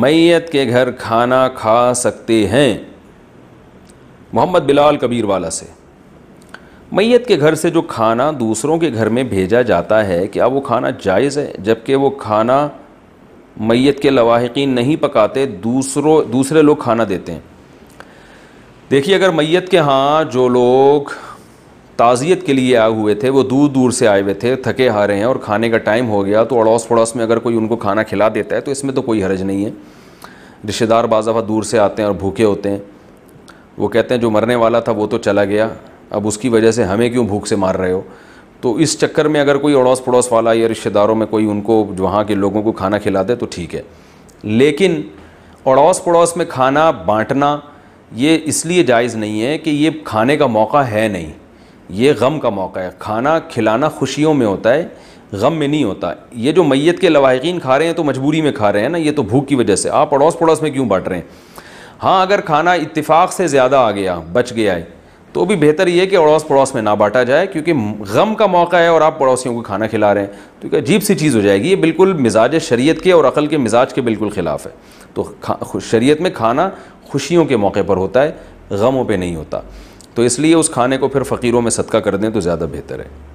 मैयत के घर खाना खा सकते हैं मोहम्मद बिलाल कबीर वाला से मैयत के घर से जो खाना दूसरों के घर में भेजा जाता है क्या वो खाना जायज़ है जबकि वो खाना मैयत के लवाहकिन नहीं पकाते दूसरों दूसरे लोग खाना देते हैं देखिए अगर मैयत के यहाँ जो लोग ताज़ियत के लिए आए हुए थे वो दूर दूर से आए हुए थे थके हारे हैं और खाने का टाइम हो गया तो अड़ोस पड़ोस में अगर कोई उनको खाना खिला देता है तो इसमें तो कोई हरज नहीं है रिश्तेदार बाजाफा दूर से आते हैं और भूखे होते हैं वो कहते हैं जो मरने वाला था वो तो चला गया अब उसकी वजह से हमें क्यों भूख से मार रहे हो तो इस चक्कर में अगर कोई अड़ोस पड़ोस वाला या रिश्तेदारों में कोई उनको वहाँ के लोगों को खाना खिला दे तो ठीक है लेकिन अड़ोस पड़ोस में खाना बांटना ये इसलिए जायज़ नहीं है कि ये खाने का मौका है नहीं ये गम का मौका है खाना खिलाना खुशियों में होता है गम में नहीं होता ये जो मैत के लवाकिन खा रहे हैं तो मजबूरी में खा रहे हैं ना ये तो भूख की वजह से आप पड़ोस पड़ोस में क्यों बांट रहे हैं हाँ अगर खाना इतफाक़ से ज़्यादा आ गया बच गया है तो भी बेहतर ये कि अड़ोस पड़ोस में ना बांटा जाए क्योंकि गम का मौका है और आप पड़ोसियों को खाना खिला रहे हैं तो एक अजीब सी चीज़ हो जाएगी ये बिल्कुल मिजाज शरीयत के और अकल के मिजाज के बिल्कुल ख़िलाफ़ है तो शरीयत में खाना खुशियों के मौके पर होता है गमों पर नहीं होता तो इसलिए उस खाने को फिर फ़कीरों में सदका कर दें तो ज़्यादा बेहतर है